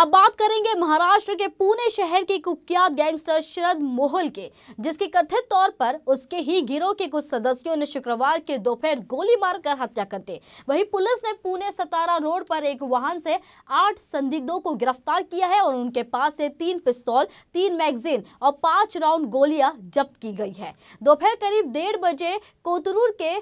अब बात करेंगे महाराष्ट्र के पुणे शहर के कुख्यात गैंगस्टर शरद मोहल के जिसके कथित तौर पर उसके ही गिरोह के कुछ सदस्यों ने शुक्रवार के दोपहर गोली मारकर हत्या कर दी वही पुलिस ने पुणे सतारा रोड पर एक वाहन से आठ संदिग्धों को गिरफ्तार किया है और उनके पास से तीन पिस्तौल तीन मैगजीन और पांच राउंड गोलियां जब्त की गई है दोपहर करीब डेढ़ बजे कोतरूर के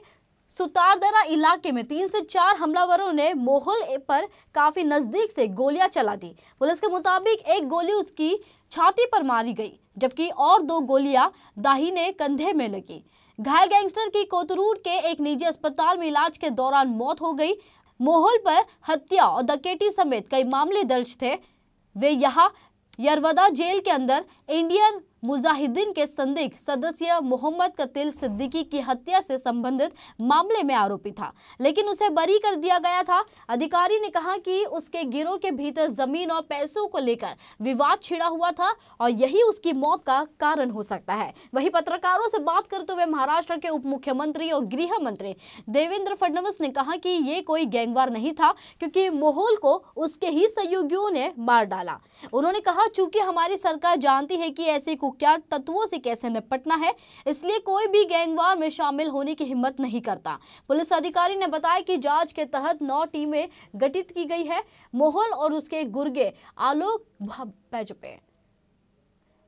सुतारदरा इलाके में तीन से चार हमलावरों ने मोहल पर काफ़ी नज़दीक से गोलियां चला दी पुलिस के मुताबिक एक गोली उसकी छाती पर मारी गई जबकि और दो गोलियां दाहिने कंधे में लगी घायल गैंगस्टर की कोतरूड के एक निजी अस्पताल में इलाज के दौरान मौत हो गई मोहल पर हत्या और दकेटी समेत कई मामले दर्ज थे वे यहाँ यरवदा जेल के अंदर इंडियन मुजाहिदीन के संदिग्ध सदस्य मोहम्मद कतिल सिद्दीकी की हत्या से संबंधित मामले में आरोपी था लेकिन उसे बरी कर दिया गया था अधिकारी ने कहा कि उसके गिरोह के भीतर जमीन और पैसों को लेकर विवाद छिड़ा हुआ था और यही उसकी मौत का कारण हो सकता है वही पत्रकारों से बात करते हुए महाराष्ट्र के उप मुख्यमंत्री और गृह मंत्री देवेंद्र फडणवीस ने कहा कि ये कोई गैंगवार नहीं था क्योंकि मोहोल को उसके ही सहयोगियों ने मार डाला उन्होंने कहा चूंकि हमारी सरकार जानती है कि ऐसी कुख्यात क्या तत्वों से कैसे निपटना है इसलिए कोई भी गैंगवार में शामिल होने की हिम्मत नहीं करता पुलिस अधिकारी ने बताया कि जांच के तहत नौ टीमें गठित की गई है मोहल और उसके गुर्गे आलोक पैजपे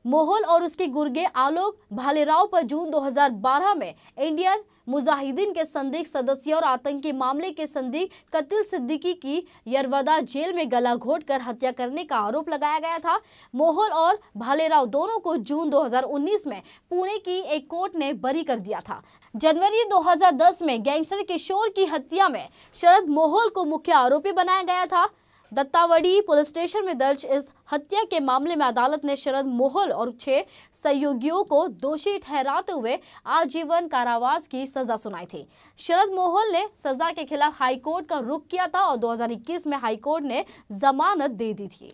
मोहल और उसके गुर्गे आलोक भालेराव पर जून 2012 में इंडियन मुजाहिदीन के संदिग्ध सदस्य और आतंकी मामले के संदिग्ध कतिल सिद्दीकी की यरवदा जेल में गला घोट कर हत्या करने का आरोप लगाया गया था मोहल और भालेराव दोनों को जून 2019 में पुणे की एक कोर्ट ने बरी कर दिया था जनवरी 2010 में गैंगस्टर किशोर की हत्या में शरद मोहल को मुख्य आरोपी बनाया गया था दत्तावड़ी पुलिस स्टेशन में दर्ज इस हत्या के मामले में अदालत ने शरद मोहल और छह सहयोगियों को दोषी ठहराते हुए आजीवन कारावास की सजा सुनाई थी शरद मोहल ने सजा के खिलाफ हाईकोर्ट का रुख किया था और 2021 में हाईकोर्ट ने जमानत दे दी थी